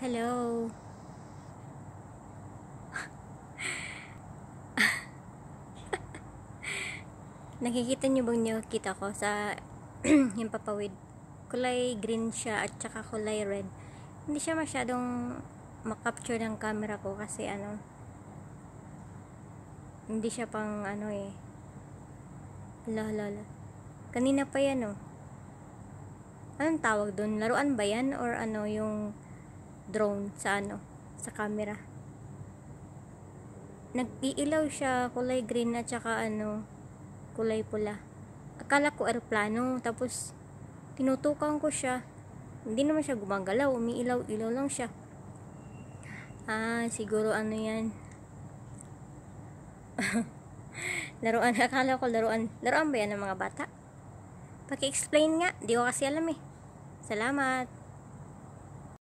Hello. Nakikita nyo bang nakikita ko sa yung papawid? Kulay green siya at saka kulay red. Hindi siya masyadong makapture ng camera ko kasi ano hindi siya pang ano eh la la kanina pa yan oh anong tawag doon laruan ba yan or ano yung drone sa ano, sa camera. Nag-iilaw siya, kulay green at saka ano, kulay pula. Akala ko aeroplano, tapos tinutukan ko siya. Hindi naman siya gumagalaw, umiilaw-ilaw lang siya. Ah, siguro ano yan. laruan, akala ko laruan. Laruan ba yan ng mga bata? Paki-explain nga, di ko kasi alam eh. Salamat.